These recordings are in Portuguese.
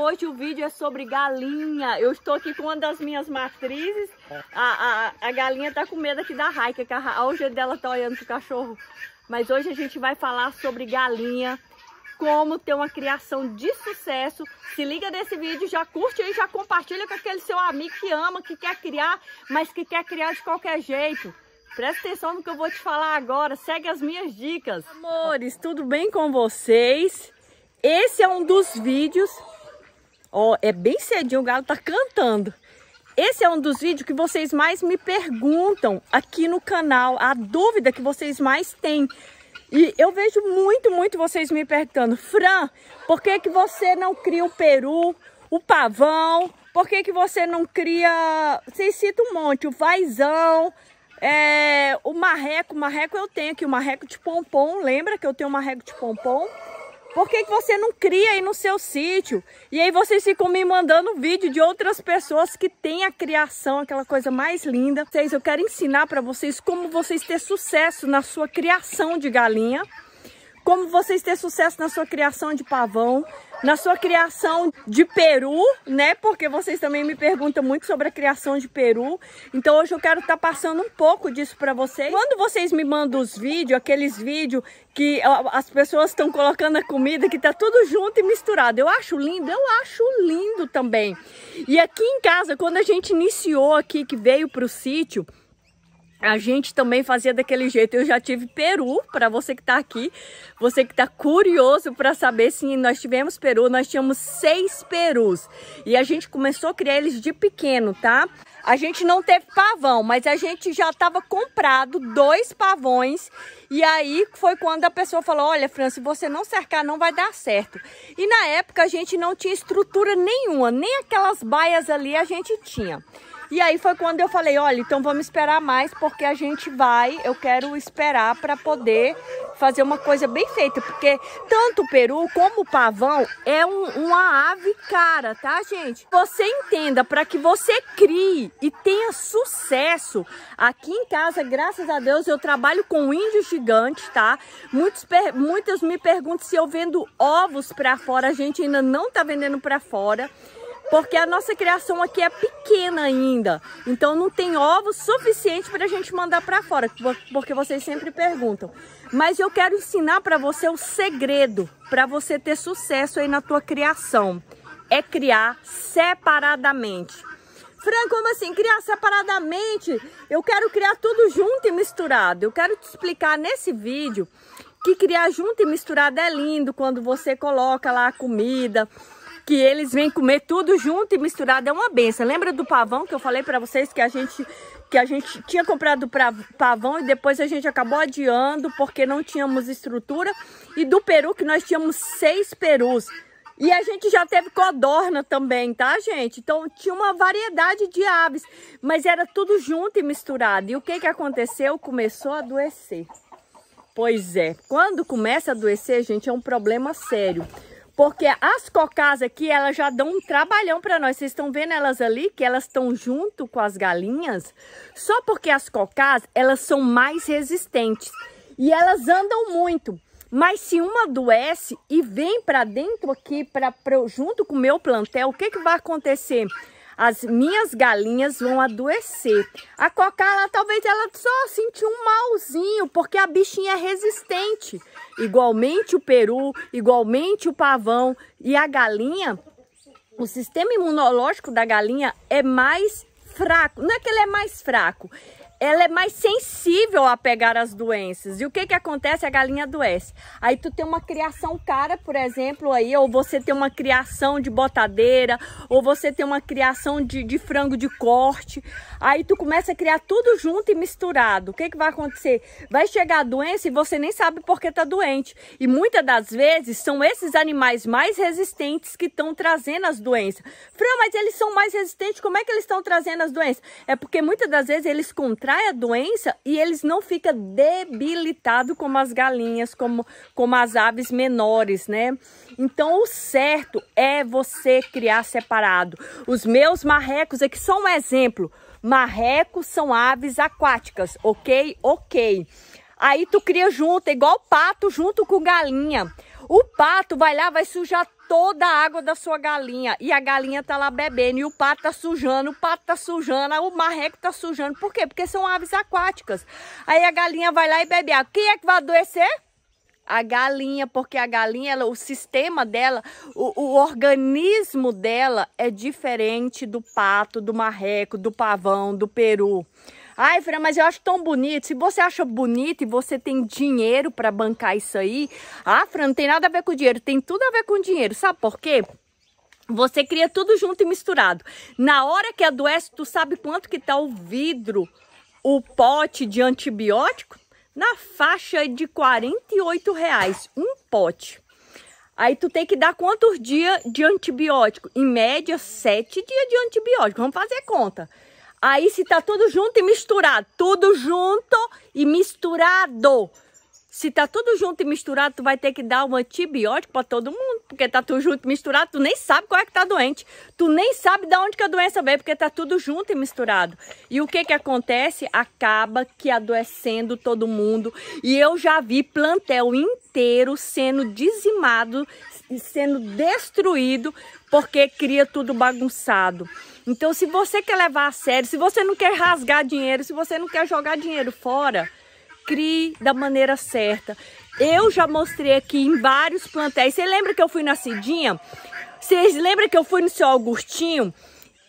hoje o vídeo é sobre galinha. Eu estou aqui com uma das minhas matrizes. A, a, a galinha está com medo aqui da Raika, que a, a hoje dela está olhando pro cachorro. Mas hoje a gente vai falar sobre galinha, como ter uma criação de sucesso. Se liga nesse vídeo, já curte aí, já compartilha com aquele seu amigo que ama, que quer criar, mas que quer criar de qualquer jeito. Presta atenção no que eu vou te falar agora, segue as minhas dicas. Amores, tudo bem com vocês? Esse é um dos vídeos Ó, é bem cedinho, o galo tá cantando. Esse é um dos vídeos que vocês mais me perguntam aqui no canal, a dúvida que vocês mais têm. E eu vejo muito, muito vocês me perguntando, Fran, por que, que você não cria o peru, o pavão? Por que, que você não cria, vocês citam um monte, o vaizão, é, o marreco, o marreco eu tenho aqui, o marreco de pompom, lembra que eu tenho o marreco de pompom? Por que, que você não cria aí no seu sítio? E aí vocês ficam me mandando vídeo de outras pessoas que têm a criação, aquela coisa mais linda. Vocês, eu quero ensinar para vocês como vocês ter sucesso na sua criação de galinha como vocês ter sucesso na sua criação de pavão, na sua criação de peru, né? Porque vocês também me perguntam muito sobre a criação de peru. Então hoje eu quero estar tá passando um pouco disso para vocês. Quando vocês me mandam os vídeos, aqueles vídeos que as pessoas estão colocando a comida, que tá tudo junto e misturado. Eu acho lindo, eu acho lindo também. E aqui em casa, quando a gente iniciou aqui, que veio para o sítio, a gente também fazia daquele jeito. Eu já tive peru, para você que está aqui, você que está curioso para saber se nós tivemos peru, nós tínhamos seis perus. E a gente começou a criar eles de pequeno, tá? A gente não teve pavão, mas a gente já estava comprado dois pavões. E aí foi quando a pessoa falou, olha, Fran, se você não cercar, não vai dar certo. E na época a gente não tinha estrutura nenhuma, nem aquelas baias ali a gente tinha. E aí foi quando eu falei, olha, então vamos esperar mais porque a gente vai, eu quero esperar para poder fazer uma coisa bem feita, porque tanto o peru como o pavão é um, uma ave cara, tá, gente? Você entenda, para que você crie e tenha sucesso. Aqui em casa, graças a Deus, eu trabalho com índios gigantes, tá? Muitos, muitas me perguntam se eu vendo ovos para fora, a gente ainda não tá vendendo para fora porque a nossa criação aqui é pequena ainda. Então não tem ovos suficiente para a gente mandar para fora, porque vocês sempre perguntam. Mas eu quero ensinar para você o segredo para você ter sucesso aí na tua criação. É criar separadamente. Fran, como assim? Criar separadamente? Eu quero criar tudo junto e misturado. Eu quero te explicar nesse vídeo que criar junto e misturado é lindo quando você coloca lá a comida, que eles vêm comer tudo junto e misturado. É uma benção. Lembra do pavão que eu falei para vocês que a gente que a gente tinha comprado para pavão e depois a gente acabou adiando porque não tínhamos estrutura. E do peru que nós tínhamos seis perus. E a gente já teve codorna também, tá, gente? Então tinha uma variedade de aves, mas era tudo junto e misturado. E o que que aconteceu? Começou a adoecer. Pois é, quando começa a adoecer, gente, é um problema sério. Porque as cocás aqui, elas já dão um trabalhão para nós. Vocês estão vendo elas ali, que elas estão junto com as galinhas? Só porque as cocás, elas são mais resistentes. E elas andam muito. Mas se uma adoece e vem para dentro aqui, pra, pra, junto com o meu plantel, o que, que vai acontecer? as minhas galinhas vão adoecer. A cocá, ela, talvez ela só sentiu um malzinho, porque a bichinha é resistente. Igualmente o peru, igualmente o pavão e a galinha, o sistema imunológico da galinha é mais fraco. Não é que ele é mais fraco, ela é mais sensível a pegar as doenças. E o que que acontece? A galinha adoece. Aí tu tem uma criação cara, por exemplo, aí, ou você tem uma criação de botadeira, ou você tem uma criação de, de frango de corte. Aí tu começa a criar tudo junto e misturado. O que que vai acontecer? Vai chegar a doença e você nem sabe por que tá doente. E muitas das vezes são esses animais mais resistentes que estão trazendo as doenças. Fran, mas eles são mais resistentes, como é que eles estão trazendo as doenças? É porque muitas das vezes eles contratam contrai a doença e eles não ficam debilitados como as galinhas, como, como as aves menores, né? Então, o certo é você criar separado. Os meus marrecos aqui são um exemplo. Marrecos são aves aquáticas, ok? Ok. Aí tu cria junto, igual pato junto com galinha. O pato vai lá, vai sujar toda a água da sua galinha e a galinha tá lá bebendo e o pato tá sujando, o pato tá sujando, o marreco tá sujando. Por quê? Porque são aves aquáticas. Aí a galinha vai lá e bebe água. Quem é que vai adoecer? a galinha, porque a galinha, ela, o sistema dela, o, o, organismo dela é diferente do pato, do marreco, do pavão, do peru. Ai, Fran, mas eu acho tão bonito. Se você acha bonito e você tem dinheiro para bancar isso aí, ah, Fran, não tem nada a ver com dinheiro, tem tudo a ver com dinheiro. Sabe por quê? Você cria tudo junto e misturado. Na hora que adoece, tu sabe quanto que tá o vidro, o pote de antibiótico? Na faixa de 48 reais, um pote. Aí tu tem que dar quantos dias de antibiótico? Em média, sete dias de antibiótico. Vamos fazer conta. Aí se tá tudo junto e misturado, tudo junto e misturado. Se tá tudo junto e misturado, tu vai ter que dar um antibiótico para todo mundo, porque tá tudo junto e misturado, tu nem sabe qual é que tá doente. Tu nem sabe de onde que a doença vem, porque tá tudo junto e misturado. E o que que acontece? Acaba que adoecendo todo mundo. E eu já vi plantel inteiro sendo dizimado sendo destruído porque cria tudo bagunçado. Então, se você quer levar a sério, se você não quer rasgar dinheiro, se você não quer jogar dinheiro fora, crie da maneira certa. Eu já mostrei aqui em vários plantéis. Você lembra que eu fui na Cidinha? Vocês lembram que eu fui no seu Augustinho?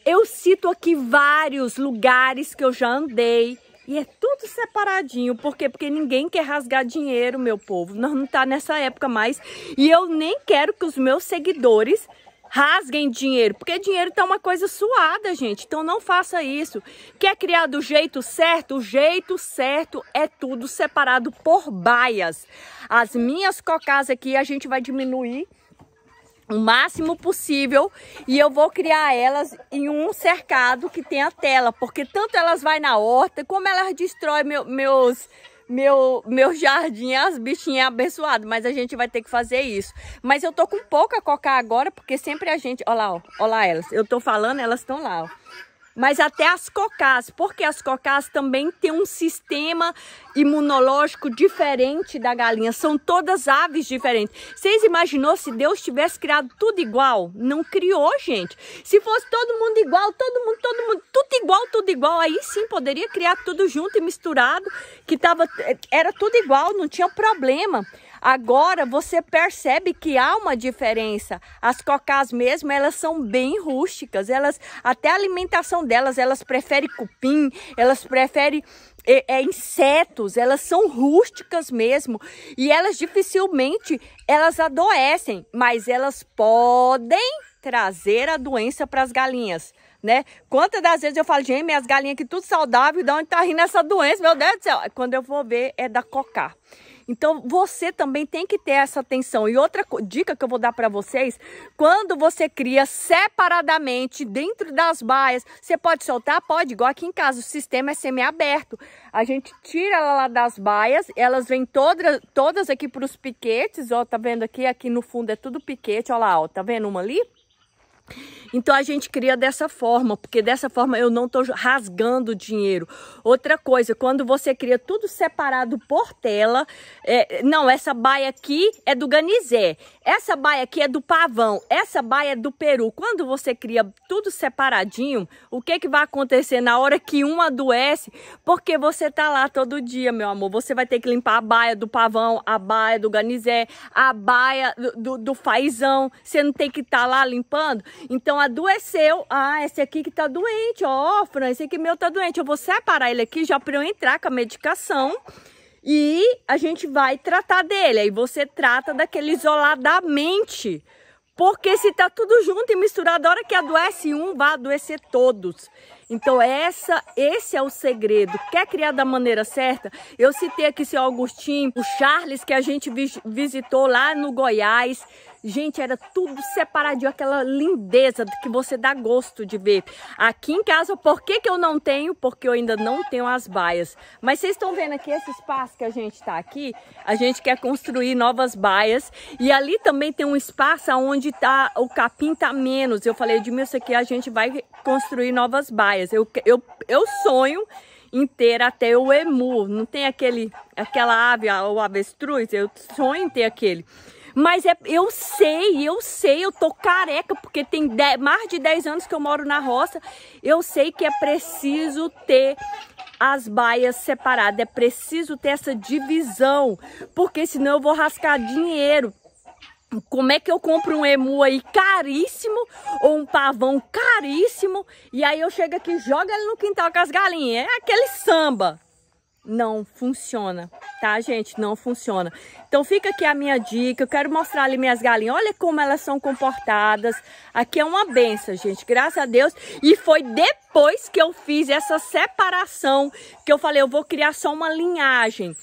Eu cito aqui vários lugares que eu já andei, e é tudo separadinho. Por quê? Porque ninguém quer rasgar dinheiro, meu povo. Nós não tá nessa época mais. E eu nem quero que os meus seguidores rasguem dinheiro, porque dinheiro tá uma coisa suada, gente. Então não faça isso. Quer criar do jeito certo? O jeito certo é tudo separado por baias. As minhas cocás aqui a gente vai diminuir o máximo possível e eu vou criar elas em um cercado que tenha tela, porque tanto elas vai na horta, como elas destrói meu, meus meu, meu jardim, as bichinhas abençoadas, mas a gente vai ter que fazer isso. Mas eu tô com pouca coca agora, porque sempre a gente, olha lá, olha lá elas, eu tô falando, elas estão lá, ó mas até as cocás, porque as cocás também têm um sistema imunológico diferente da galinha. São todas aves diferentes. Vocês imaginou se Deus tivesse criado tudo igual? Não criou, gente. Se fosse todo mundo igual, todo mundo, todo mundo, tudo igual, tudo igual, aí sim poderia criar tudo junto e misturado, que tava, eh, era tudo igual, não tinha problema. Agora você percebe que há uma diferença. As cocás mesmo, elas são bem rústicas. Elas até a alimentação delas, elas preferem cupim, elas preferem é, é, insetos, elas são rústicas mesmo e elas dificilmente elas adoecem, mas elas podem trazer a doença para as galinhas, né? Quantas das vezes eu falo, gente, minhas galinhas aqui tudo saudável, de onde tá rindo essa doença? Meu Deus do céu! Quando eu vou ver, é da cocá. Então você também tem que ter essa atenção. E outra dica que eu vou dar para vocês, quando você cria separadamente dentro das baias, você pode soltar, pode, igual aqui em casa, o sistema é semiaberto. A gente tira ela lá das baias, elas vêm todas, todas aqui para os piquetes, ó, tá vendo aqui, aqui no fundo é tudo piquete, ó lá, ó, tá vendo uma ali? Então a gente cria dessa forma, porque dessa forma eu não estou rasgando dinheiro. Outra coisa, quando você cria tudo separado por tela, é, não, essa baia aqui é do ganizé, essa baia aqui é do pavão, essa baia é do peru. Quando você cria tudo separadinho, o que, que vai acontecer na hora que um adoece? Porque você tá lá todo dia, meu amor. Você vai ter que limpar a baia do pavão, a baia do ganizé, a baia do, do, do faizão. Você não tem que estar tá lá limpando? Então adoeceu. Ah, esse aqui que tá doente, ó, Fran, esse aqui meu tá doente. Eu vou separar ele aqui já para eu entrar com a medicação. E a gente vai tratar dele. Aí você trata daquele isoladamente. Porque se tá tudo junto e misturado, a hora que adoece um, vai adoecer todos. Então essa, esse é o segredo. Quer criar da maneira certa? Eu citei aqui seu Augustinho, o Charles que a gente vi visitou lá no Goiás. Gente, era tudo separadinho, aquela lindeza que você dá gosto de ver. Aqui em casa, por que, que eu não tenho? Porque eu ainda não tenho as baias. Mas vocês estão vendo aqui esse espaço que a gente está aqui? A gente quer construir novas baias. E ali também tem um espaço onde tá, o capim tá menos. Eu falei, Edmilson, isso aqui a gente vai construir novas baias. Eu, eu, eu sonho ter até o emu. Não tem aquele, aquela ave, o avestruz? Eu sonho em ter aquele. Mas é, eu sei, eu sei, eu tô careca, porque tem mais de 10 anos que eu moro na roça. Eu sei que é preciso ter as baias separadas, é preciso ter essa divisão, porque senão eu vou rascar dinheiro. Como é que eu compro um emu aí caríssimo ou um pavão caríssimo e aí eu chego aqui jogo ele no quintal com as galinhas? É aquele samba não funciona, tá, gente? Não funciona. Então fica aqui a minha dica. Eu quero mostrar ali minhas galinhas. Olha como elas são comportadas. Aqui é uma benção, gente. Graças a Deus. E foi depois que eu fiz essa separação que eu falei, eu vou criar só uma linhagem.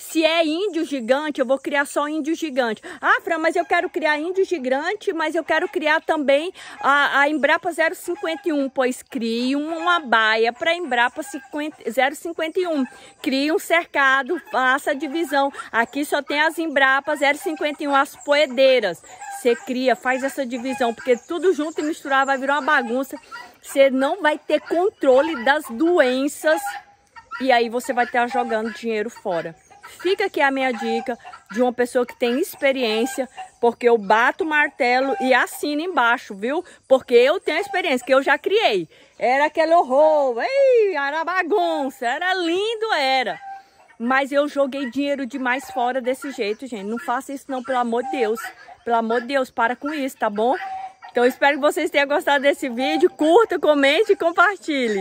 Se é índio gigante, eu vou criar só índio gigante. Ah, Fran, mas eu quero criar índio gigante, mas eu quero criar também a, a Embrapa 051. Pois crie uma baia para Embrapa 50, 051. Crie um cercado, faça a divisão. Aqui só tem as Embrapa 051, as poedeiras. Você cria, faz essa divisão, porque tudo junto e misturar vai virar uma bagunça. Você não vai ter controle das doenças e aí você vai estar jogando dinheiro fora. Fica aqui a minha dica de uma pessoa que tem experiência, porque eu bato o martelo e assino embaixo, viu? Porque eu tenho a experiência, que eu já criei. Era aquele horror, ei, era bagunça, era lindo, era. Mas eu joguei dinheiro demais fora desse jeito, gente. Não faça isso não, pelo amor de Deus. Pelo amor de Deus, para com isso, tá bom? Então, espero que vocês tenham gostado desse vídeo. Curta, comente e compartilhe.